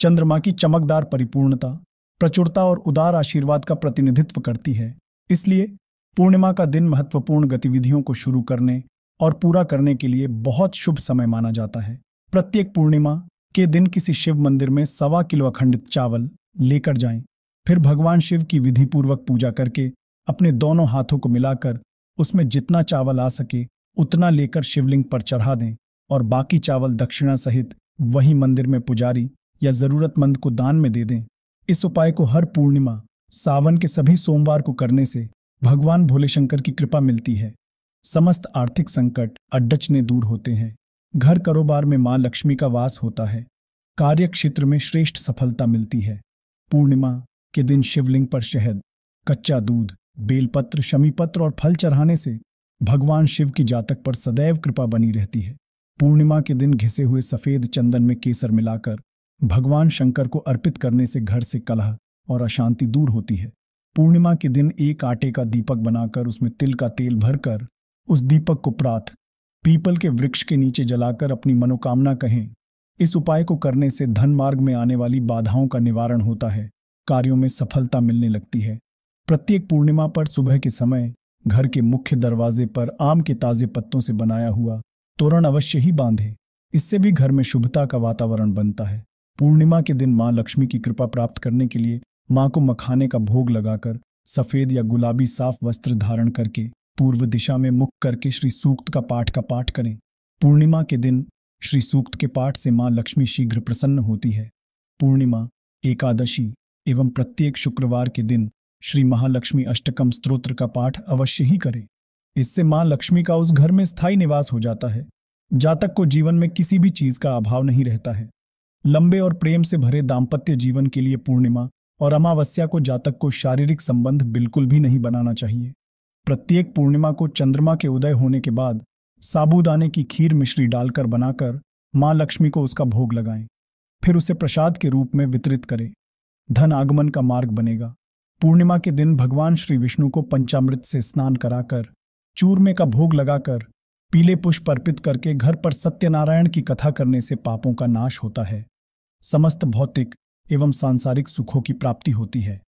चंद्रमा की चमकदार परिपूर्णता प्रचुरता और उदार आशीर्वाद का प्रतिनिधित्व करती है इसलिए पूर्णिमा का दिन महत्वपूर्ण गतिविधियों को शुरू करने और पूरा करने के लिए बहुत शुभ समय माना जाता है प्रत्येक पूर्णिमा के दिन किसी शिव मंदिर में सवा किलो अखंडित चावल लेकर जाएं, फिर भगवान शिव की विधिपूर्वक पूजा करके अपने दोनों हाथों को मिलाकर उसमें जितना चावल आ सके उतना लेकर शिवलिंग पर चढ़ा दें और बाकी चावल दक्षिणा सहित वही मंदिर में पुजारी या जरूरतमंद को दान में दे दें इस उपाय को हर पूर्णिमा सावन के सभी सोमवार को करने से भगवान भोले शंकर की कृपा मिलती है समस्त आर्थिक संकट अड्डचने दूर होते हैं घर कारोबार में मां लक्ष्मी का वास होता है कार्य क्षेत्र में श्रेष्ठ सफलता मिलती है पूर्णिमा के दिन शिवलिंग पर शहद कच्चा दूध बेलपत्र शमीपत्र और फल चढ़ाने से भगवान शिव की जातक पर सदैव कृपा बनी रहती है पूर्णिमा के दिन घिसे हुए सफेद चंदन में केसर मिलाकर भगवान शंकर को अर्पित करने से घर से कलह और अशांति दूर होती है पूर्णिमा के दिन एक आटे का दीपक बनाकर उसमें तिल का तेल भरकर उस दीपक को प्रात पीपल के वृक्ष के नीचे जलाकर अपनी मनोकामना कहें इस उपाय को करने से धन मार्ग में आने वाली बाधाओं का निवारण होता है कार्यों में सफलता मिलने लगती है प्रत्येक पूर्णिमा पर सुबह के समय घर के मुख्य दरवाजे पर आम के ताजे पत्तों से बनाया हुआ तोरण अवश्य ही बांधे इससे भी घर में शुभता का वातावरण बनता है पूर्णिमा के दिन माँ लक्ष्मी की कृपा प्राप्त करने के लिए माँ को मखाने का भोग लगाकर सफेद या गुलाबी साफ वस्त्र धारण करके पूर्व दिशा में मुख करके श्री सूक्त का पाठ का पाठ करें पूर्णिमा के दिन श्री सूक्त के पाठ से माँ लक्ष्मी शीघ्र प्रसन्न होती है पूर्णिमा एकादशी एवं प्रत्येक शुक्रवार के दिन श्री महालक्ष्मी अष्टकम स्त्रोत्र का पाठ अवश्य ही करें इससे माँ लक्ष्मी का उस घर में स्थायी निवास हो जाता है जातक को जीवन में किसी भी चीज का अभाव नहीं रहता है लंबे और प्रेम से भरे दाम्पत्य जीवन के लिए पूर्णिमा और अमावस्या को जातक को शारीरिक संबंध बिल्कुल भी नहीं बनाना चाहिए प्रत्येक पूर्णिमा को चंद्रमा के उदय होने के बाद साबूदाने की खीर मिश्री डालकर बनाकर मां लक्ष्मी को उसका भोग लगाएं फिर उसे प्रसाद के रूप में वितरित करें धन आगमन का मार्ग बनेगा पूर्णिमा के दिन भगवान श्री विष्णु को पंचामृत से स्नान कराकर चूरमे का भोग लगाकर पीले पुष्प अर्पित करके घर पर सत्यनारायण की कथा करने से पापों का नाश होता है समस्त भौतिक एवं सांसारिक सुखों की प्राप्ति होती है